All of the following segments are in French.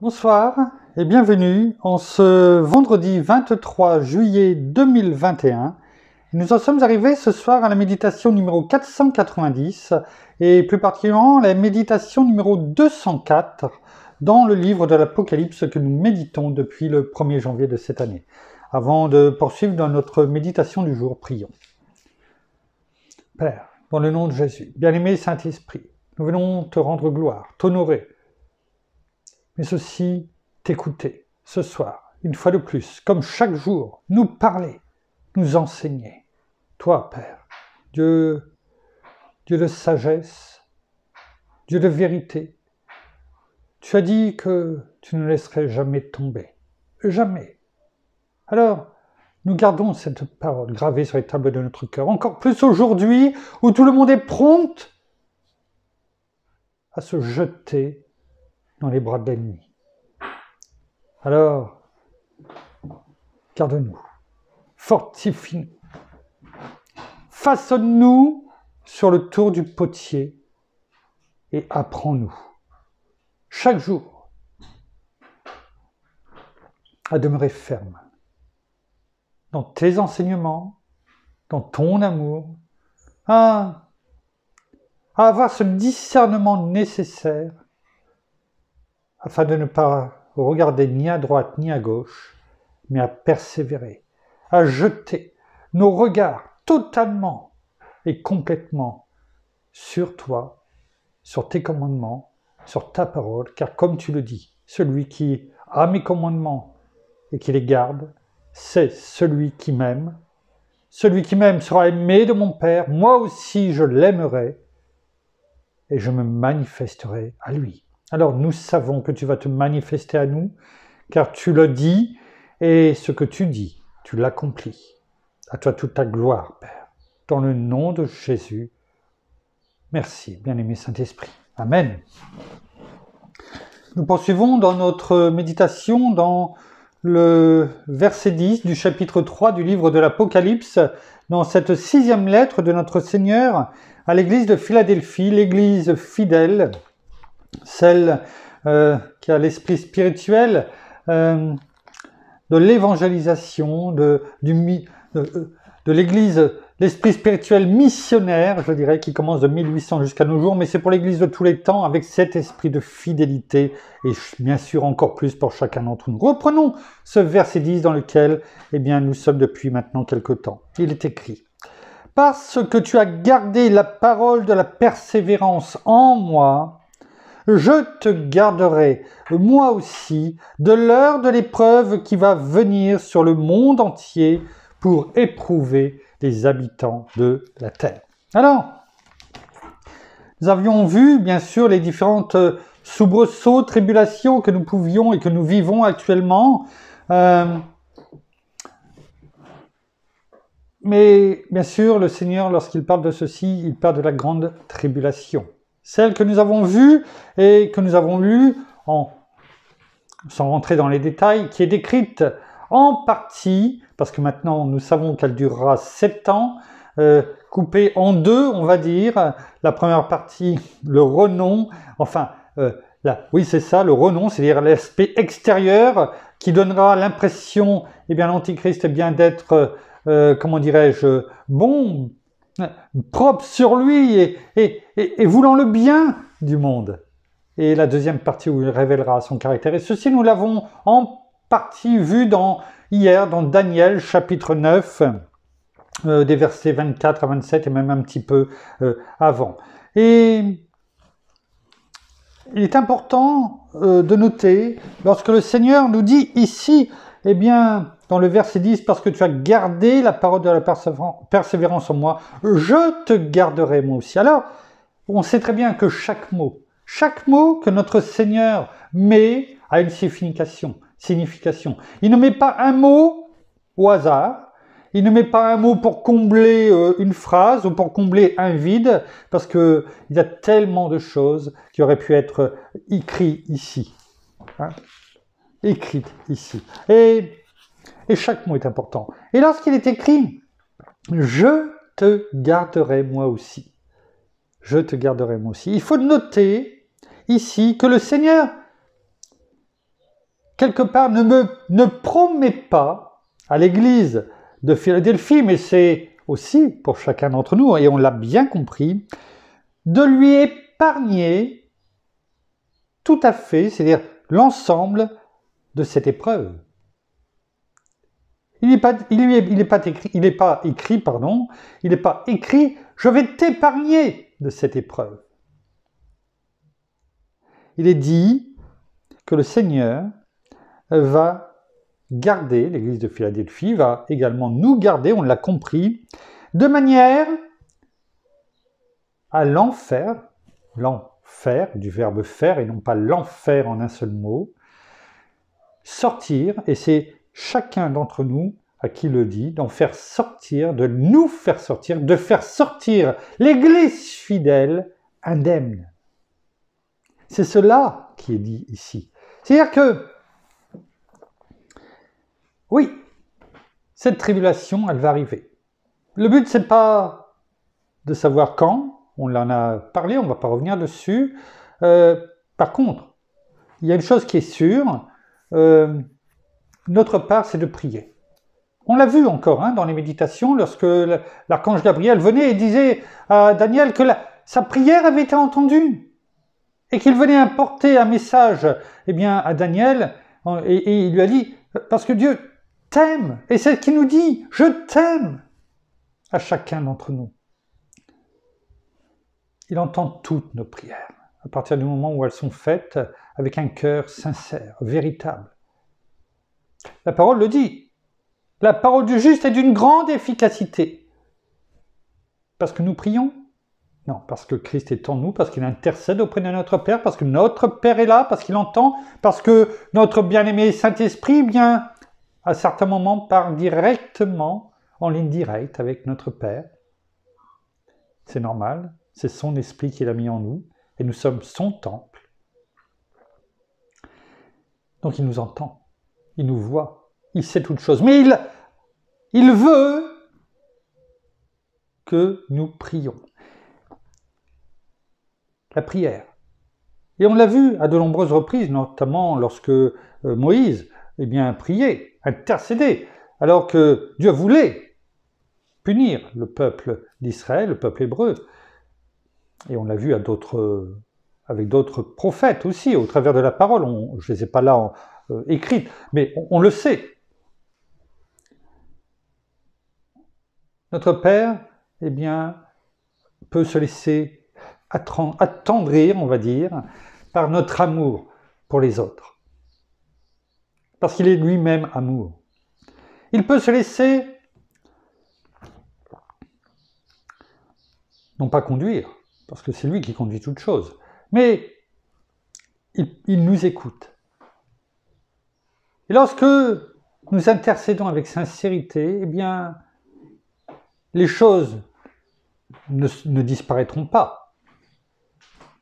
Bonsoir et bienvenue en ce vendredi 23 juillet 2021. Nous en sommes arrivés ce soir à la méditation numéro 490 et plus particulièrement la méditation numéro 204 dans le livre de l'Apocalypse que nous méditons depuis le 1er janvier de cette année. Avant de poursuivre dans notre méditation du jour, prions. Père, dans le nom de Jésus, bien-aimé Saint-Esprit, nous venons te rendre gloire, t'honorer mais ceci, t'écouter ce soir, une fois de plus, comme chaque jour, nous parler, nous enseigner. Toi, Père, Dieu, Dieu de sagesse, Dieu de vérité, tu as dit que tu ne laisserais jamais tomber, jamais. Alors, nous gardons cette parole gravée sur les tables de notre cœur, encore plus aujourd'hui où tout le monde est prompt à se jeter dans les bras de l'ennemi. Alors, garde-nous, fortifie-nous, façonne-nous sur le tour du potier et apprends-nous chaque jour à demeurer ferme dans tes enseignements, dans ton amour, à, ah, à avoir ce discernement nécessaire afin de ne pas regarder ni à droite ni à gauche, mais à persévérer, à jeter nos regards totalement et complètement sur toi, sur tes commandements, sur ta parole, car comme tu le dis, celui qui a mes commandements et qui les garde, c'est celui qui m'aime. Celui qui m'aime sera aimé de mon Père, moi aussi je l'aimerai, et je me manifesterai à lui. Alors nous savons que tu vas te manifester à nous, car tu le dis, et ce que tu dis, tu l'accomplis. À toi toute ta gloire, Père, dans le nom de Jésus. Merci, bien-aimé Saint-Esprit. Amen. Nous poursuivons dans notre méditation dans le verset 10 du chapitre 3 du livre de l'Apocalypse, dans cette sixième lettre de notre Seigneur à l'église de Philadelphie, l'église fidèle celle euh, qui a l'esprit spirituel euh, de l'évangélisation, de, l'Église, l'esprit spirituel missionnaire, je dirais, qui commence de 1800 jusqu'à nos jours, mais c'est pour l'Église de tous les temps, avec cet esprit de fidélité, et bien sûr encore plus pour chacun d'entre nous. Reprenons ce verset 10 dans lequel eh bien, nous sommes depuis maintenant quelque temps. Il est écrit parce que tu as gardé la parole de la persévérance en moi, je te garderai, moi aussi, de l'heure de l'épreuve qui va venir sur le monde entier pour éprouver les habitants de la terre. Alors, nous avions vu, bien sûr, les différentes euh, soubresauts, tribulations que nous pouvions et que nous vivons actuellement. Euh, mais bien sûr, le Seigneur, lorsqu'il parle de ceci, il parle de la grande tribulation celle que nous avons vue et que nous avons lue, en, sans rentrer dans les détails, qui est décrite en partie, parce que maintenant nous savons qu'elle durera sept ans, euh, coupée en deux, on va dire. La première partie, le renom, enfin, euh, là, oui c'est ça, le renom, c'est-à-dire l'aspect extérieur qui donnera l'impression, eh bien l'Antichrist, bien d'être, euh, comment dirais-je, bon, propre sur lui et, voulant le bien du monde. Et la deuxième partie où il révélera son caractère. Et ceci, nous l'avons en partie vu dans, hier dans Daniel chapitre 9, euh, des versets 24 à 27 et même un petit peu euh, avant. Et il est important euh, de noter, lorsque le Seigneur nous dit ici, eh bien, dans le verset 10, parce que tu as gardé la parole de la persévérance en moi, je te garderai moi aussi. Alors, on sait très bien que chaque mot, chaque mot que notre Seigneur met a une signification. signification. Il ne met pas un mot au hasard, il ne met pas un mot pour combler euh, une phrase ou pour combler un vide, parce qu'il y a tellement de choses qui auraient pu être euh, écrites ici. Hein écrites ici. Et et chaque mot est important. Et lorsqu'il est écrit, je te garderai moi aussi. Je te garderai moi aussi. Il faut noter ici que le Seigneur, quelque part, ne, me, ne promet pas à l'Église de Philadelphie, mais c'est aussi pour chacun d'entre nous, et on l'a bien compris, de lui épargner tout à fait, c'est-à-dire l'ensemble de cette épreuve. Il n'est pas, il écrit, pas écrit, pardon, il n'est pas écrit, je vais t'épargner de cette épreuve. Il est dit que le Seigneur va garder, l'Église de Philadelphie va également nous garder, on l'a compris, de manière à l'enfer, l'enfer du verbe faire et non pas l'enfer en un seul mot, sortir, et c'est chacun d'entre nous à qui le dit, d'en faire sortir, de nous faire sortir, de faire sortir l'Église fidèle indemne. C'est cela qui est dit ici. C'est-à-dire que, oui, cette tribulation, elle va arriver. Le but, c'est pas de savoir quand, on en a parlé, on ne va pas revenir dessus. Euh, par contre, il y a une chose qui est sûre, euh, notre part, c'est de prier. On l'a vu encore hein, dans les méditations, lorsque l'archange Gabriel venait et disait à Daniel que sa prière avait été entendue et qu'il venait apporter un message eh bien, à Daniel. Et, et il lui a dit, parce que Dieu t'aime, et c'est ce qu'il nous dit, je t'aime à chacun d'entre nous. Il entend toutes nos prières, à partir du moment où elles sont faites avec un cœur sincère, véritable. La parole le dit. La parole du juste est d'une grande efficacité. Parce que nous prions Non, parce que Christ est en nous, parce qu'il intercède auprès de notre Père, parce que notre Père est là, parce qu'il entend, parce que notre bien-aimé Saint-Esprit bien, à certains moments parle directement en ligne directe avec notre Père. C'est normal, c'est son esprit qu'il a mis en nous, et nous sommes son temple. Donc il nous entend, il nous voit, il sait toutes choses, Mais il, veut que nous prions. La prière. Et on l'a vu à de nombreuses reprises, notamment lorsque euh, Moïse eh bien, priait, intercédait, alors que Dieu voulait punir le peuple d'Israël, le peuple hébreu. Et on l'a vu à euh, avec d'autres prophètes aussi, au travers de la parole. je ne les ai pas là en, euh, écrites, mais on le sait. Notre Père, eh bien, peut se laisser attendrir, on va dire, par notre amour pour les autres. Parce qu'il est lui-même amour. Il peut se laisser, non pas conduire, parce que c'est lui qui conduit toute chose, mais il, il nous écoute. Et lorsque nous intercédons avec sincérité, eh bien, les choses ne, disparaîtront pas.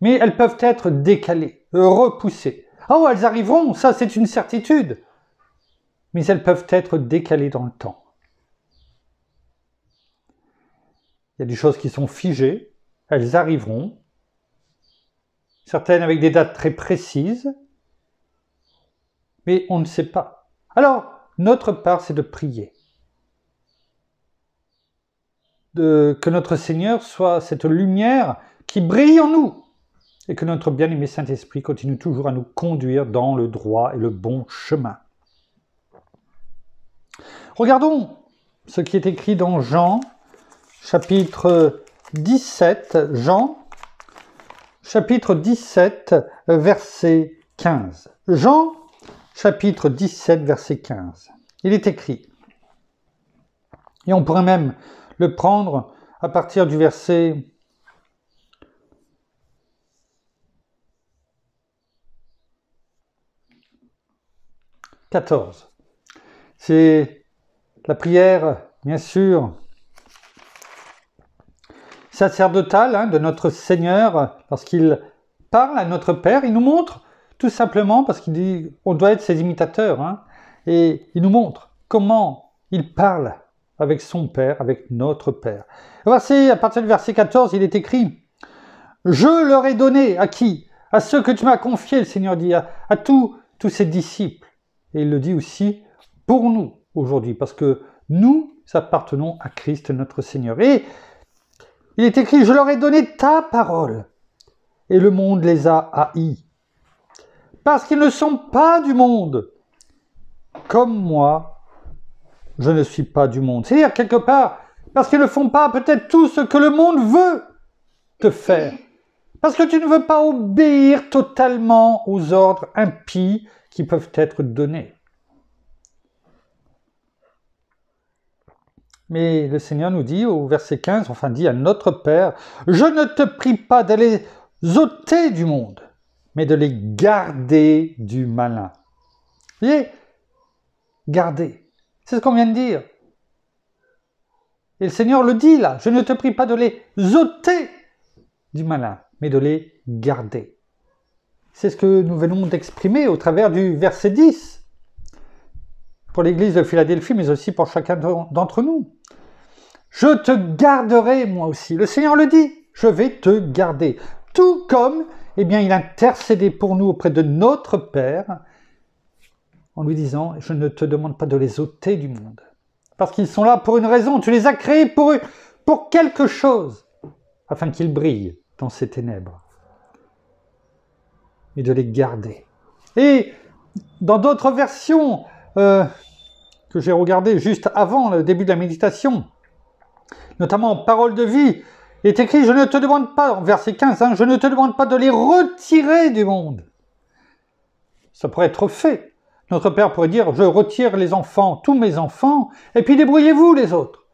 Mais elles peuvent être décalées, repoussées. Oh, elles arriveront, ça c'est une certitude. Mais elles peuvent être décalées dans le temps. Il y a des choses qui sont figées, elles arriveront, certaines avec des dates très précises, mais on ne sait pas. Alors, notre part, c'est de prier que notre Seigneur soit cette lumière qui brille en nous et que notre bien-aimé Saint-Esprit continue toujours à nous conduire dans le droit et le bon chemin. Regardons ce qui est écrit dans Jean, chapitre 17, Jean, chapitre 17, verset 15. Jean, chapitre 17, verset 15. Il est écrit, et on pourrait même le prendre à partir du verset 14. C'est la prière, bien sûr, sacerdotale hein, de notre Seigneur, lorsqu'il parle à notre Père, il nous montre, tout simplement, parce qu'il dit, on doit être ses imitateurs, hein, et il nous montre comment il parle avec son Père, avec notre Père. Voici, à partir du verset 14, il est écrit Je leur ai donné à qui À ceux que tu m'as confiés, le Seigneur dit, à, tous, tous ses disciples. Et il le dit aussi pour nous aujourd'hui, parce que nous appartenons à Christ notre Seigneur. Et il est écrit Je leur ai donné ta parole, et le monde les a haïs, parce qu'ils ne sont pas du monde, comme moi je ne suis pas du monde. C'est-à-dire, quelque part, parce qu'ils ne font pas peut-être tout ce que le monde veut te faire. Parce que tu ne veux pas obéir totalement aux ordres impies qui peuvent être donnés. Mais le Seigneur nous dit au verset 15, enfin dit à notre Père, je ne te prie pas d'aller ôter du monde, mais de les garder du malin. Vous voyez, garder. C'est ce qu'on vient de dire. Et le Seigneur le dit là, je ne te prie pas de les ôter du malin, mais de les garder. C'est ce que nous venons d'exprimer au travers du verset 10 pour l'Église de Philadelphie, mais aussi pour chacun d'entre nous. Je te garderai moi aussi. Le Seigneur le dit, je vais te garder. Tout comme, eh bien, il intercédait pour nous auprès de notre Père en lui disant Je ne te demande pas de les ôter du monde. Parce qu'ils sont là pour une raison, tu les as créés pour pour quelque chose, afin qu'ils brillent dans ces ténèbres. Et de les garder. Et dans d'autres versions euh, que j'ai regardées juste avant le début de la méditation, notamment en parole de vie, il est écrit Je ne te demande pas, en verset 15, hein, je ne te demande pas de les retirer du monde. Ça pourrait être fait, notre père pourrait dire Je retire les enfants, tous mes enfants, et puis débrouillez-vous les autres.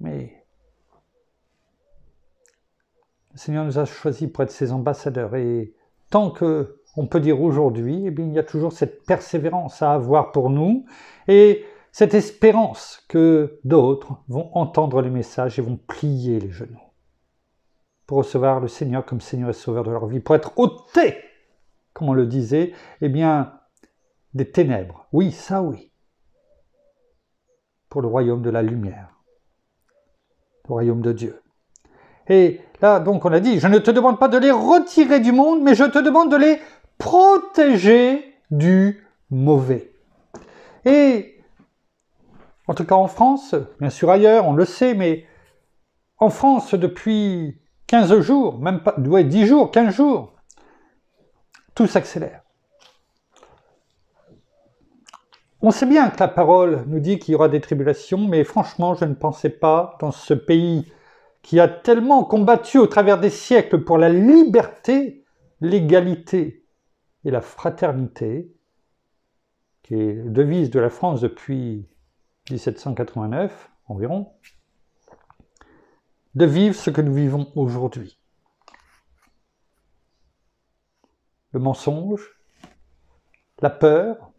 Mais le Seigneur nous a choisis pour être ses ambassadeurs et tant que on peut dire aujourd'hui, eh bien, il y a toujours cette persévérance à avoir pour nous et cette espérance que d'autres vont entendre les messages et vont plier les genoux pour recevoir le Seigneur comme Seigneur et Sauveur de leur vie, pour être ôtés, comme on le disait, eh bien, des ténèbres. Oui, ça oui. Pour le royaume de la lumière. Le royaume de Dieu. Et là, donc, on a dit, je ne te demande pas de les retirer du monde, mais je te demande de les protéger du mauvais. Et, en tout cas en France, bien sûr ailleurs, on le sait, mais en France, depuis 15 jours, même pas, ouais, 10 jours, 15 jours, tout s'accélère. On sait bien que la parole nous dit qu'il y aura des tribulations, mais franchement, je ne pensais pas, dans ce pays qui a tellement combattu au travers des siècles pour la liberté, l'égalité et la fraternité, qui est devise de la France depuis 1789 environ, de vivre ce que nous vivons aujourd'hui. Le mensonge, la peur,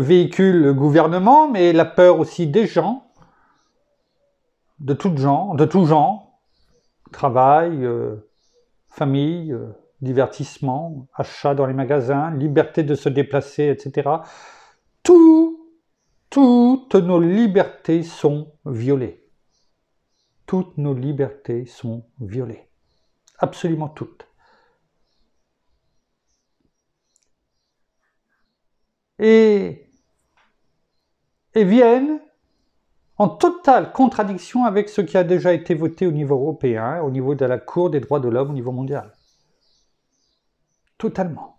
véhicule le gouvernement, mais la peur aussi des gens, de tout genre, de tout genre travail, euh, famille, euh, divertissement, achat dans les magasins, liberté de se déplacer, etc. toutes nos libertés sont violées. Toutes nos libertés sont violées. Absolument toutes. Et et viennent en totale contradiction avec ce qui a déjà été voté au niveau européen, au niveau de la Cour des droits de l'homme, au niveau mondial. Totalement.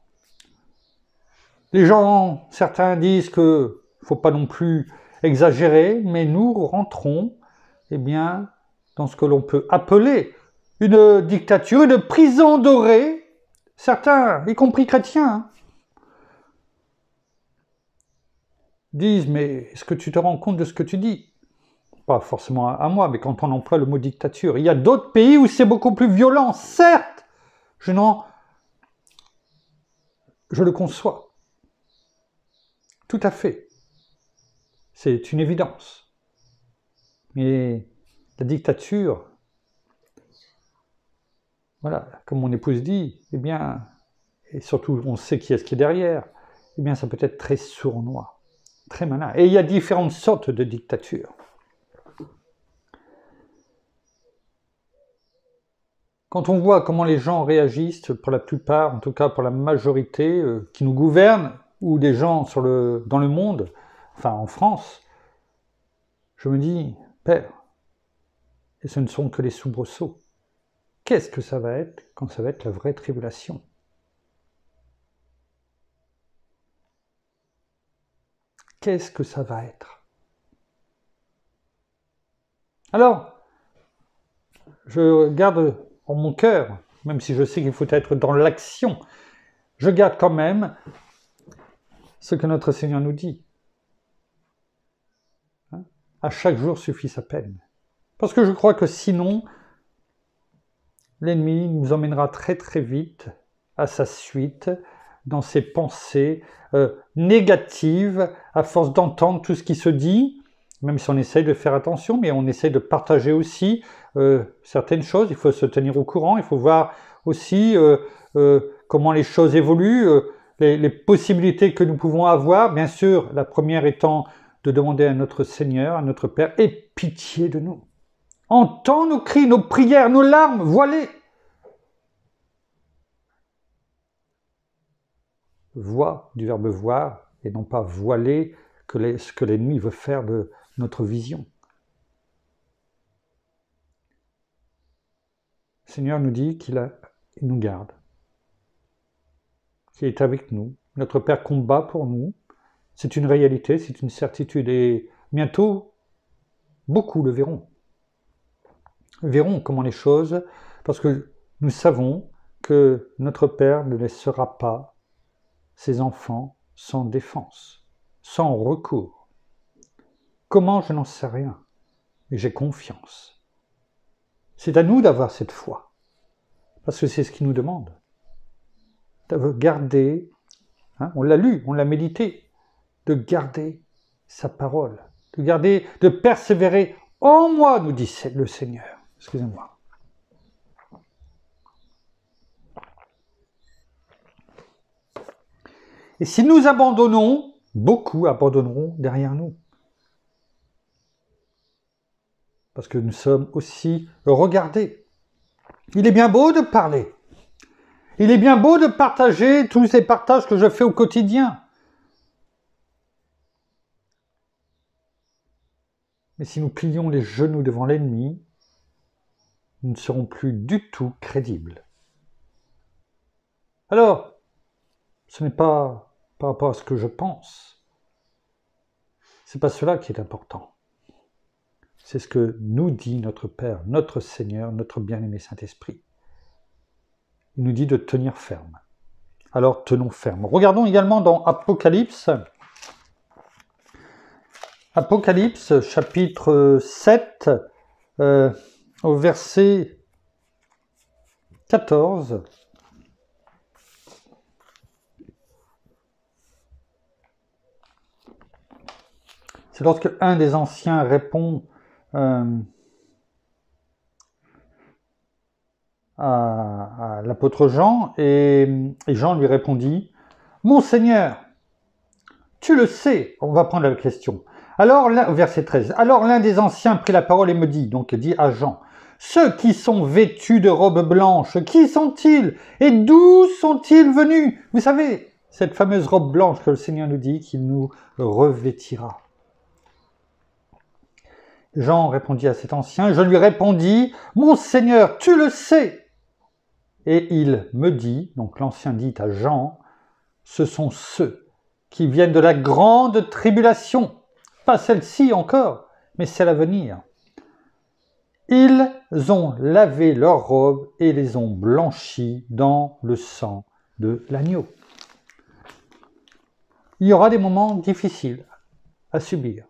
Les gens, certains disent que faut pas non plus exagérer, mais nous rentrons, eh bien, dans ce que l'on peut appeler une dictature, une prison dorée. Certains, y compris chrétiens, hein, disent Mais est-ce que tu te rends compte de ce que tu dis Pas forcément à moi, mais quand on emploie le mot dictature. Il y a d'autres pays où c'est beaucoup plus violent, certes Je n'en. Je le conçois. Tout à fait. C'est une évidence. Mais la dictature, voilà, comme mon épouse dit, eh bien, et surtout on sait qui est-ce qui est derrière, eh bien ça peut être très sournois. Très malin. Et il y a différentes sortes de dictatures. Quand on voit comment les gens réagissent, pour la plupart, en tout cas pour la majorité euh, qui nous gouverne, ou des gens dans le monde, enfin en France, je me dis, père, et ce ne sont que les soubresauts. Qu'est-ce que ça va être quand ça va être la vraie tribulation qu'est-ce que ça va être Alors, je garde en mon cœur, même si je sais qu'il faut être dans l'action, je garde quand même ce que notre Seigneur nous dit. Hein à chaque jour suffit sa peine. Parce que je crois que sinon, l'ennemi nous emmènera très très vite à sa suite dans ses pensées euh, négatives à force d'entendre tout ce qui se dit, même si on essaye de faire attention, mais on essaye de partager aussi euh, certaines choses. Il faut se tenir au courant, il faut voir aussi euh, comment les choses évoluent, les, possibilités que nous pouvons avoir. Bien sûr, la première étant de demander à notre Seigneur, à notre Père, aie pitié de nous. Entends nos cris, nos prières, nos larmes, voilées. voix du verbe voir et non pas voiler ce que l'ennemi veut faire de notre vision. Seigneur nous dit qu'il nous garde, qu'il est avec nous. Notre Père combat pour nous. C'est une réalité, c'est une certitude. Et bientôt, beaucoup le verront. Verront comment les choses, parce que nous savons que notre Père ne laissera pas ses enfants sans défense, sans recours. Comment, je n'en sais rien, mais j'ai confiance. C'est à nous d'avoir cette foi, parce que c'est ce qui nous demande. De garder, hein, on l'a lu, on l'a médité, de garder sa parole, de garder, de persévérer en moi, nous dit le Seigneur. Excusez-moi. Et si nous abandonnons, beaucoup abandonneront derrière nous. Parce que nous sommes aussi regardés. Il est bien beau de parler. Il est bien beau de partager tous ces partages que je fais au quotidien. Mais si nous plions les genoux devant l'ennemi, nous ne serons plus du tout crédibles. Alors, ce n'est pas par rapport à ce que je pense. C'est pas cela qui est important. C'est ce que nous dit notre Père, notre Seigneur, notre bien-aimé Saint-Esprit. Il nous dit de tenir ferme. Alors tenons ferme. Regardons également dans Apocalypse, Apocalypse chapitre 7, euh, au verset 14. c'est lorsque un des anciens répond euh, à, l'apôtre Jean, et, Jean lui répondit, Mon Seigneur, tu le sais, on va prendre la question. Alors, verset 13, alors l'un des anciens prit la parole et me dit, donc dit à Jean, ceux qui sont vêtus de robes blanches, qui sont-ils et d'où sont-ils venus Vous savez, cette fameuse robe blanche que le Seigneur nous dit qu'il nous revêtira. Jean répondit à cet ancien, je lui répondis, Mon Seigneur, tu le sais. Et il me dit, donc l'ancien dit à Jean, ce sont ceux qui viennent de la grande tribulation, pas celle-ci encore, mais celle à venir. Ils ont lavé leurs robes et les ont blanchies dans le sang de l'agneau. Il y aura des moments difficiles à subir.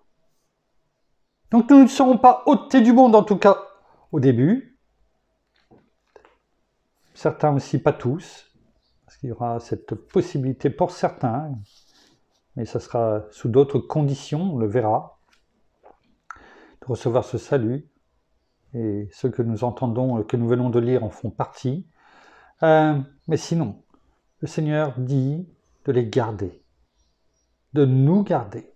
Donc nous ne serons pas ôtés du monde, en tout cas au début. Certains aussi, pas tous, parce qu'il y aura cette possibilité pour certains, mais ça sera sous d'autres conditions, on le verra, de recevoir ce salut. Et ceux que nous entendons, euh, que nous venons de lire en font partie. Euh, mais sinon, le Seigneur dit de les garder, de nous garder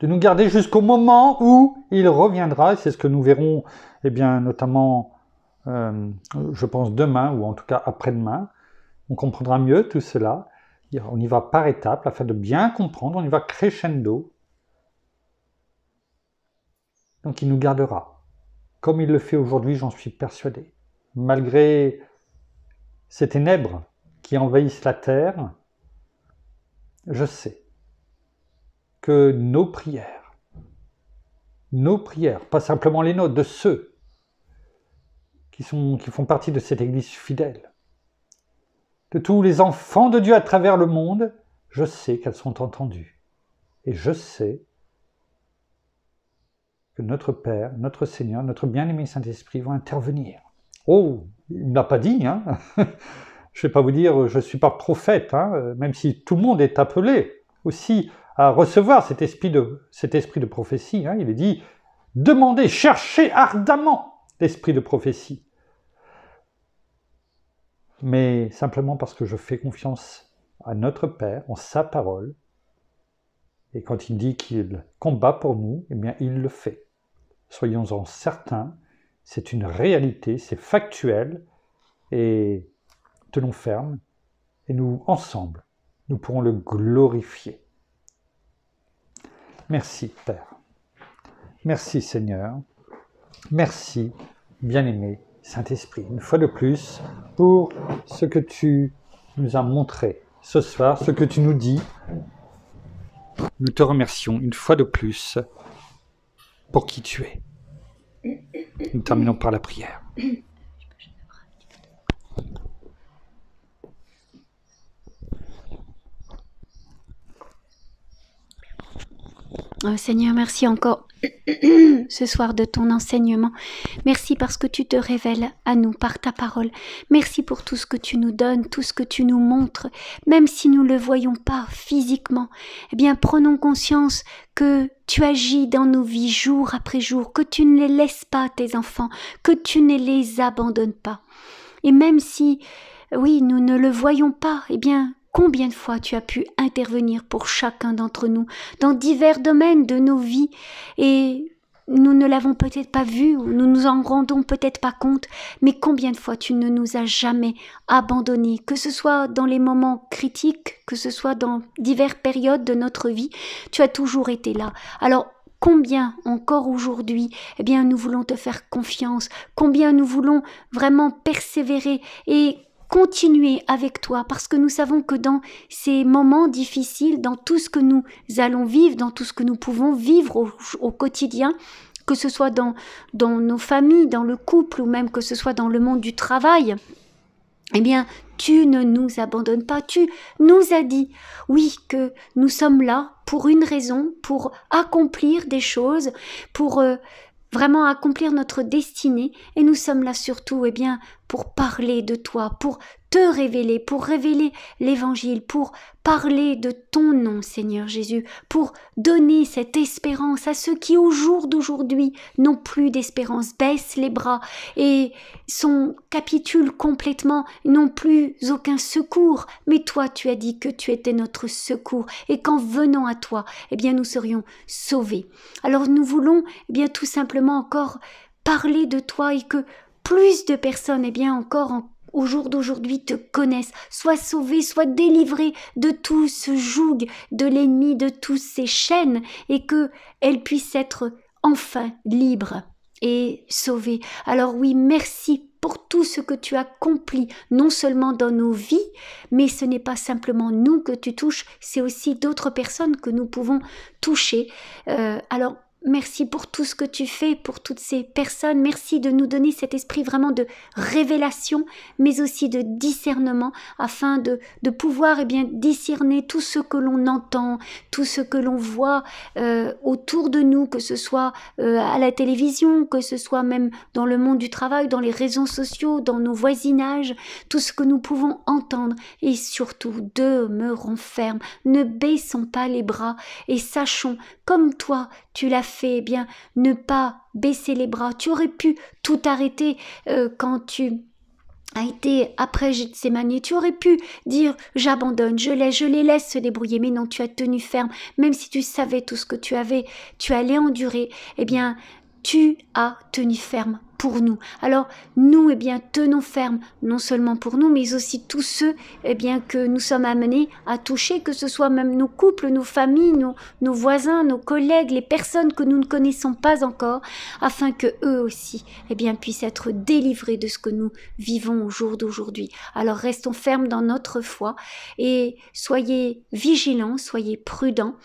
de nous garder jusqu'au moment où il reviendra. C'est ce que nous verrons, et eh bien, notamment, euh, je pense, demain, ou en tout cas après-demain. On comprendra mieux tout cela. On y va par étapes afin de bien comprendre. On y va crescendo. Donc il nous gardera. Comme il le fait aujourd'hui, j'en suis persuadé. Malgré ces ténèbres qui envahissent la terre, je sais nos prières, nos prières, pas simplement les nôtres, de ceux qui, sont, qui font partie de cette Église fidèle, de tous les enfants de Dieu à travers le monde, je sais qu'elles sont entendues. Et je sais que notre Père, notre Seigneur, notre bien-aimé Saint-Esprit vont intervenir. Oh, il n'a pas dit, hein je ne vais pas vous dire, je ne suis pas prophète, hein, même si tout le monde est appelé aussi à recevoir cet esprit de, cet esprit de prophétie. Hein. Il est dit Demandez, cherchez ardemment l'esprit de prophétie. Mais simplement parce que je fais confiance à notre Père, en sa parole, et quand il dit qu'il combat pour nous, eh bien il le fait. Soyons-en certains, c'est une réalité, c'est factuel, et tenons ferme, et nous, ensemble, nous pourrons le glorifier. Merci Père. Merci Seigneur. Merci bien-aimé Saint-Esprit, une fois de plus, pour ce que tu nous as montré ce soir, ce que tu nous dis. Nous te remercions une fois de plus pour qui tu es. Nous terminons par la prière. Euh, Seigneur, merci encore ce soir de ton enseignement. Merci parce que tu te révèles à nous par ta parole. Merci pour tout ce que tu nous donnes, tout ce que tu nous montres, même si nous ne le voyons pas physiquement. Eh bien, prenons conscience que tu agis dans nos vies jour après jour, que tu ne les laisses pas, tes enfants, que tu ne les abandonnes pas. Et même si, oui, nous ne le voyons pas, eh bien, Combien de fois tu as pu intervenir pour chacun d'entre nous dans divers domaines de nos vies et nous ne l'avons peut-être pas vu ou nous nous en rendons peut-être pas compte, mais combien de fois tu ne nous as jamais abandonnés, que ce soit dans les moments critiques, que ce soit dans diverses périodes de notre vie, tu as toujours été là. Alors combien encore aujourd'hui, eh bien, nous voulons te faire confiance, combien nous voulons vraiment persévérer et continuer avec toi parce que nous savons que dans ces moments difficiles, dans tout ce que nous allons vivre, dans tout ce que nous pouvons vivre au, quotidien, que ce soit dans, dans nos familles, dans le couple ou même que ce soit dans le monde du travail, eh bien, tu ne nous abandonnes pas, tu nous as dit, oui, que nous sommes là pour une raison, pour accomplir des choses, pour euh, vraiment accomplir notre destinée, et nous sommes là surtout, eh bien, pour parler de toi, pour te révéler, pour révéler l'Évangile, pour parler de ton nom, Seigneur Jésus, pour donner cette espérance à ceux qui, au jour d'aujourd'hui, n'ont plus d'espérance, baissent les bras et sont capitulent complètement, n'ont plus aucun secours. Mais toi, tu as dit que tu étais notre secours et qu'en venant à toi, eh bien, nous serions sauvés. Alors, nous voulons, eh bien, tout simplement encore parler de toi et que plus de personnes, et eh bien encore au jour d'aujourd'hui, te connaissent, sois sauvé, sois délivré de tout ce joug de l'ennemi, de toutes ces chaînes, et que elle puissent être enfin libre et sauvées. Alors oui, merci pour tout ce que tu accomplis, non seulement dans nos vies, mais ce n'est pas simplement nous que tu touches, c'est aussi d'autres personnes que nous pouvons toucher. Euh, alors Merci pour tout ce que tu fais, pour toutes ces personnes. Merci de nous donner cet esprit vraiment de révélation, mais aussi de discernement, afin de, pouvoir eh bien, discerner tout ce que l'on entend, tout ce que l'on voit euh, autour de nous, que ce soit euh, à la télévision, que ce soit même dans le monde du travail, dans les réseaux sociaux, dans nos voisinages, tout ce que nous pouvons entendre. Et surtout, demeurons fermes, ne baissons pas les bras et sachons, comme toi, tu l'as fait, eh bien, ne pas baisser les bras. Tu aurais pu tout arrêter euh, quand tu as été après manies, tu aurais pu dire j'abandonne, je laisse, je les laisse se débrouiller, mais non, tu as tenu ferme, même si tu savais tout ce que tu avais, tu allais endurer. Eh bien, tu as tenu ferme pour nous. Alors nous, eh bien, tenons ferme, non seulement pour nous, mais aussi tous ceux eh bien, que nous sommes amenés à toucher, que ce soit même nos couples, nos familles, nos, voisins, nos collègues, les personnes que nous ne connaissons pas encore, afin que eux aussi eh bien, puissent être délivrés de ce que nous vivons au jour d'aujourd'hui. Alors restons fermes dans notre foi et soyez vigilants, soyez prudents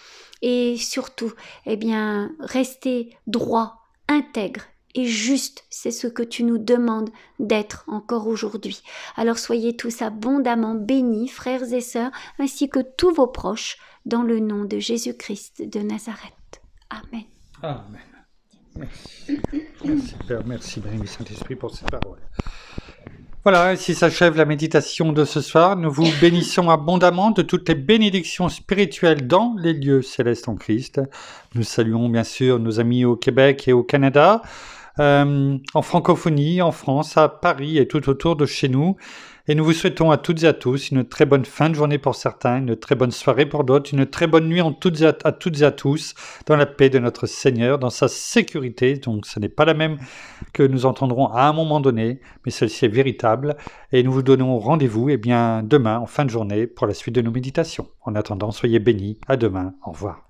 et surtout, eh bien, restez droits intègre et juste, c'est ce que tu nous demandes d'être encore aujourd'hui. Alors soyez tous abondamment bénis, frères et sœurs, ainsi que tous vos proches, dans le nom de Jésus-Christ de Nazareth. Amen. Amen. Merci. Merci, Père. Merci, Saint-Esprit, pour ces paroles. Voilà, si s'achève la méditation de ce soir. Nous vous bénissons abondamment de toutes les bénédictions spirituelles dans les lieux célestes en Christ. Nous saluons bien sûr nos amis au Québec et au Canada. Euh, en francophonie, en France, à Paris et tout autour de chez nous. Et nous vous souhaitons à toutes et à tous une très bonne fin de journée pour certains, une très bonne soirée pour d'autres, une très bonne nuit à, toutes et à tous, dans la paix de notre Seigneur, dans sa sécurité. Donc ce n'est pas la même que nous entendrons à un moment donné, mais celle-ci est véritable. Et nous vous donnons rendez-vous eh bien demain en fin de journée pour la suite de nos méditations. En attendant, soyez bénis. À demain. Au revoir.